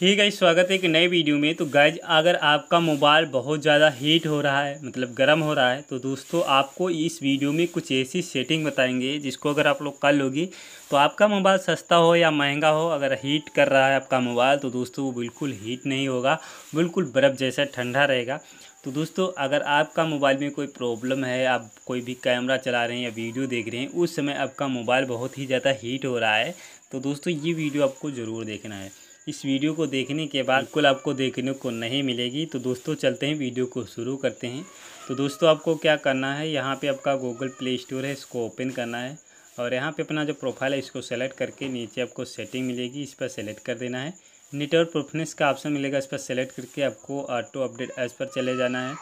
ठीक है स्वागत है एक नए वीडियो में तो गाइज अगर आपका मोबाइल बहुत ज़्यादा हीट हो रहा है मतलब गर्म हो रहा है तो दोस्तों आपको इस वीडियो में कुछ ऐसी सेटिंग बताएंगे जिसको अगर आप लोग कर लोगी तो आपका मोबाइल सस्ता हो या महंगा हो अगर हीट कर रहा है आपका मोबाइल तो दोस्तों वो बिल्कुल हीट नहीं होगा बिल्कुल बर्फ़ जैसा ठंडा रहेगा तो दोस्तों अगर आपका मोबाइल में कोई प्रॉब्लम है आप कोई भी कैमरा चला रहे हैं या वीडियो देख रहे हैं उस समय आपका मोबाइल बहुत ही ज़्यादा हीट हो रहा है तो दोस्तों ये वीडियो आपको ज़रूर देखना है इस वीडियो को देखने के बाद बिल्कुल आपको देखने को नहीं मिलेगी तो दोस्तों चलते हैं वीडियो को शुरू करते हैं तो दोस्तों आपको क्या करना है यहाँ पे आपका गूगल प्ले स्टोर है इसको ओपन करना है और यहाँ पे अपना जो प्रोफाइल है इसको सेलेक्ट करके नीचे आपको सेटिंग मिलेगी इस पर सेलेक्ट कर देना है नेटवर्क प्रोफनेस का ऑप्शन मिलेगा इस पर सेलेक्ट करके आपको ऑटो अपडेट एज पर चले जाना है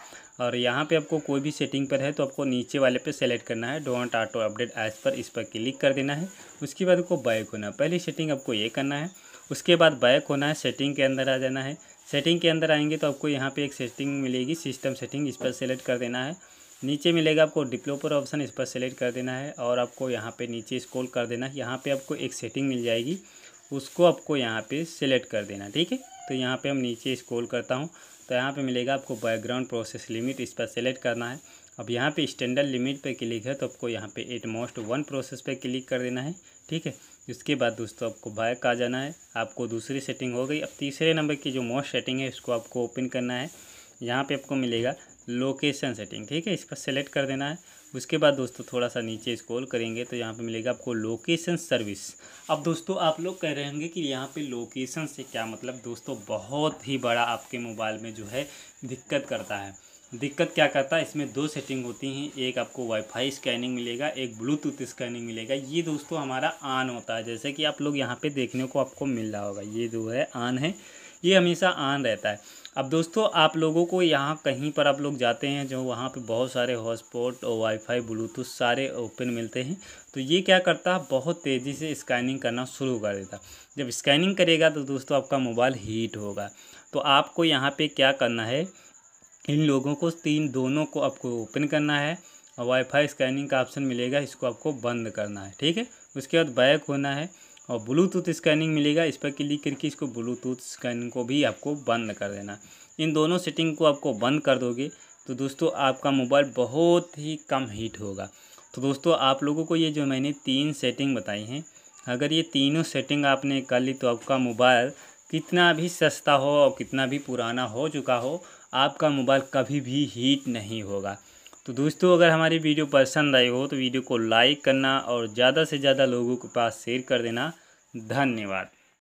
और यहाँ पे आपको कोई भी सेटिंग पर है तो आपको नीचे वाले पे सेलेक्ट करना है don't auto update as per इस पर क्लिक कर देना है उसके बाद आपको बाय होना पहली सेटिंग आपको ये करना है उसके बाद बैक होना है सेटिंग के अंदर आ जाना है सेटिंग के अंदर आएंगे तो आपको यहाँ पे एक सेटिंग मिलेगी सिस्टम सेटिंग इस पर सेलेक्ट कर देना है नीचे मिलेगा आपको डिप्लोपर ऑप्शन इस पर सेलेक्ट कर देना है और आपको यहाँ पे नीचे स्कोल कर देना है यहाँ पे आपको एक सेटिंग मिल जाएगी उसको आपको यहाँ पे सेलेक्ट कर देना ठीक है तो यहाँ पे हम नीचे स्कोल करता हूँ तो यहाँ पे मिलेगा आपको बैकग्राउंड प्रोसेस लिमिट इस पर सेलेक्ट करना है अब यहाँ पे स्टैंडर्ड लिमिट पे क्लिक है तो आपको यहाँ पे एट मोस्ट वन प्रोसेस पे क्लिक कर देना है ठीक है इसके बाद दोस्तों आपको बाइक आ जाना है आपको दूसरी सेटिंग हो गई अब तीसरे नंबर की जो मोस्ट सेटिंग है इसको आपको ओपन करना है यहाँ पे आपको मिलेगा लोकेशन सेटिंग ठीक है इस पर सेलेक्ट कर देना है उसके बाद दोस्तों थोड़ा सा नीचे स्क्रॉल करेंगे तो यहाँ पे मिलेगा आपको लोकेशन सर्विस अब दोस्तों आप लोग कह रहे होंगे कि यहाँ पे लोकेशन से क्या मतलब दोस्तों बहुत ही बड़ा आपके मोबाइल में जो है दिक्कत करता है दिक्कत क्या करता है इसमें दो सेटिंग होती हैं एक आपको वाईफाई स्कैनिंग मिलेगा एक ब्लूटूथ स्कैनिंग मिलेगा ये दोस्तों हमारा ऑन होता है जैसे कि आप लोग यहाँ पे देखने को आपको मिल रहा होगा ये जो है ऑन है ये हमेशा ऑन रहता है अब दोस्तों आप लोगों को यहाँ कहीं पर आप लोग जाते हैं जो वहाँ पर बहुत सारे हॉटस्पॉट और वाईफाई ब्लूटूथ सारे ओपन मिलते हैं तो ये क्या करता है बहुत तेज़ी से स्कैनिंग करना शुरू कर देता जब स्कैनिंग करेगा तो दोस्तों आपका मोबाइल हीट होगा तो आपको यहाँ पर क्या करना है इन लोगों को तीन दोनों को आपको ओपन करना है और वाईफाई स्कैनिंग का ऑप्शन मिलेगा इसको आपको बंद करना है ठीक है उसके बाद बैक होना है और ब्लूटूथ स्कैनिंग मिलेगा इस पर क्लिक करके इसको ब्लूटूथ स्कैनिंग को भी आपको बंद कर देना इन दोनों सेटिंग को आपको बंद कर दोगे तो दोस्तों आपका मोबाइल बहुत ही कम हीट होगा तो दोस्तों आप लोगों को ये जो मैंने तीन सेटिंग बताई हैं अगर ये तीनों सेटिंग आपने कर ली तो आपका मोबाइल कितना भी सस्ता हो और कितना भी पुराना हो चुका हो आपका मोबाइल कभी भी हीट नहीं होगा तो दोस्तों अगर हमारी वीडियो पसंद आई हो तो वीडियो को लाइक करना और ज़्यादा से ज़्यादा लोगों के पास शेयर कर देना धन्यवाद